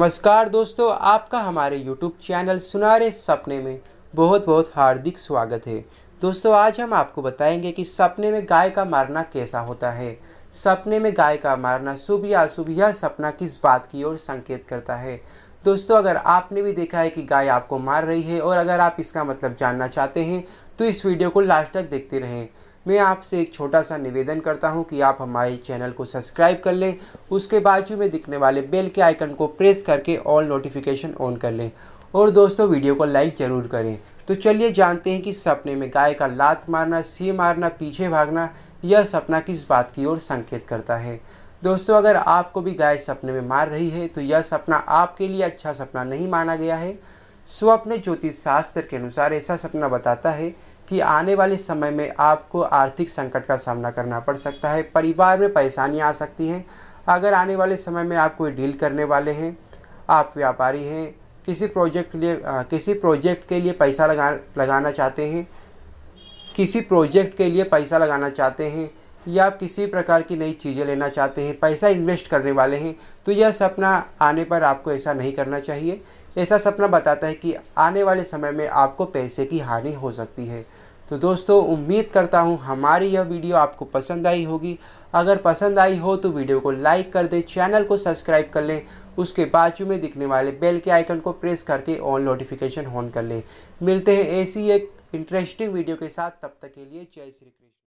नमस्कार दोस्तों आपका हमारे YouTube चैनल सुनारे सपने में बहुत बहुत हार्दिक स्वागत है दोस्तों आज हम आपको बताएंगे कि सपने में गाय का मारना कैसा होता है सपने में गाय का मारना शुभ या अशुभ यह सपना किस बात की ओर संकेत करता है दोस्तों अगर आपने भी देखा है कि गाय आपको मार रही है और अगर आप इसका मतलब जानना चाहते हैं तो इस वीडियो को लास्ट तक देखते रहें मैं आपसे एक छोटा सा निवेदन करता हूं कि आप हमारे चैनल को सब्सक्राइब कर लें उसके बाजू में दिखने वाले बेल के आइकन को प्रेस करके ऑल नोटिफिकेशन ऑन कर लें और दोस्तों वीडियो को लाइक ज़रूर करें तो चलिए जानते हैं कि सपने में गाय का लात मारना सी मारना पीछे भागना यह सपना किस बात की ओर संकेत करता है दोस्तों अगर आपको भी गाय सपने में मार रही है तो यह सपना आपके लिए अच्छा सपना नहीं माना गया है स्वप्न ज्योतिष शास्त्र के अनुसार ऐसा सपना बताता है कि आने वाले समय में आपको आर्थिक संकट का सामना करना पड़ सकता है परिवार में परेशानियाँ आ सकती हैं अगर आने वाले समय में आप कोई डील करने वाले हैं आप व्यापारी हैं किसी प्रोजेक्ट के लिए आ, किसी प्रोजेक्ट के लिए पैसा लगा लगाना चाहते हैं किसी प्रोजेक्ट के लिए पैसा लगाना चाहते हैं या आप किसी प्रकार की नई चीज़ें लेना चाहते हैं पैसा इन्वेस्ट करने वाले हैं तो यह सपना आने पर आपको ऐसा नहीं करना चाहिए ऐसा सपना बताता है कि आने वाले समय में आपको पैसे की हानि हो सकती है तो दोस्तों उम्मीद करता हूँ हमारी यह वीडियो आपको पसंद आई होगी अगर पसंद आई हो तो वीडियो को लाइक कर दें चैनल को सब्सक्राइब कर लें उसके बाजू में दिखने वाले बेल के आइकन को प्रेस करके ऑल नोटिफिकेशन ऑन कर लें मिलते हैं ऐसी एक इंटरेस्टिंग वीडियो के साथ तब तक के लिए जय श्री कृष्ण